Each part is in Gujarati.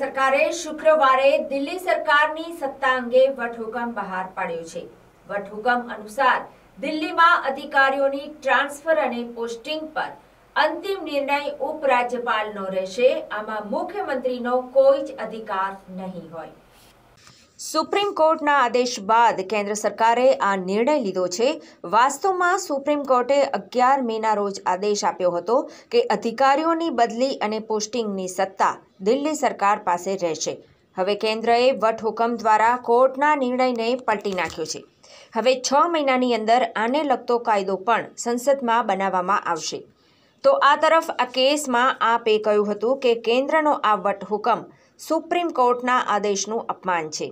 સરકારે શુક્રવારે દિલ્હી સરકારની સત્તા અંગે વટહુકમ બહાર પાડ્યો છે વટહુકમ અનુસાર દિલ્હીમાં અધિકારીઓની ટ્રાન્સફર અને પોસ્ટિંગ પર અંતિમ નિર્ણય ઉપરાજ્યપાલનો રહેશે આમાં મુખ્યમંત્રીનો કોઈ જ અધિકાર નહીં હોય સુપ્રીમ કોર્ટના આદેશ બાદ કેન્દ્ર સરકારે આ નિર્ણય લીધો છે વાસ્તવમાં સુપ્રીમ કોર્ટે અગિયાર મેના રોજ આદેશ આપ્યો હતો કે અધિકારીઓની બદલી અને પોસ્ટિંગની સત્તા દિલ્હી સરકાર પાસે રહેશે હવે કેન્દ્રએ વટહુકમ દ્વારા કોર્ટના નિર્ણયને પલટી નાખ્યો છે હવે છ મહિનાની અંદર આને લગતો કાયદો પણ સંસદમાં બનાવવામાં આવશે તો આ તરફ આ કેસમાં આપે કહ્યું હતું કે કેન્દ્રનો આ વટહુકમ સુપ્રીમ કોર્ટના આદેશનું અપમાન છે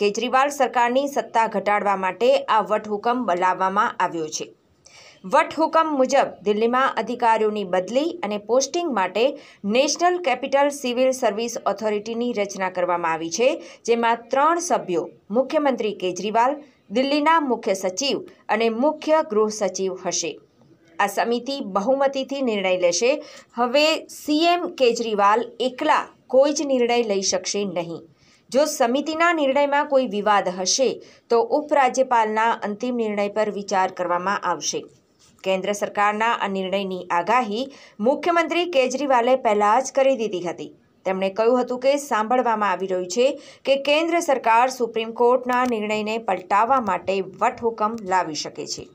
કેજરીવાલ સરકારની સત્તા ઘટાડવા માટે આ વટહુકમ બોલાવવામાં આવ્યો છે વટહુકમ મુજબ દિલ્હીમાં અધિકારીઓની બદલી અને પોસ્ટિંગ માટે નેશનલ કેપિટલ સિવિલ સર્વિસ ઓથોરિટીની રચના કરવામાં આવી છે જેમાં ત્રણ સભ્યો મુખ્યમંત્રી કેજરીવાલ દિલ્હીના મુખ્ય સચિવ અને મુખ્ય ગૃહ સચિવ હશે આ સમિતિ બહુમતીથી નિર્ણય લેશે હવે સીએમ કેજરીવાલ એકલા કોઈ જ નિર્ણય લઈ શકશે નહીં જો સમિતિના નિર્ણયમાં કોઈ વિવાદ હશે તો ઉપરાજ્યપાલના અંતિમ નિર્ણય પર વિચાર કરવામાં આવશે કેન્દ્ર સરકારના આ નિર્ણયની આગાહી મુખ્યમંત્રી કેજરીવાલે પહેલાં જ કરી દીધી હતી તેમણે કહ્યું હતું કે સાંભળવામાં આવી રહ્યું છે કે કેન્દ્ર સરકાર સુપ્રીમ કોર્ટના નિર્ણયને પલટાવવા માટે વટહુકમ લાવી શકે છે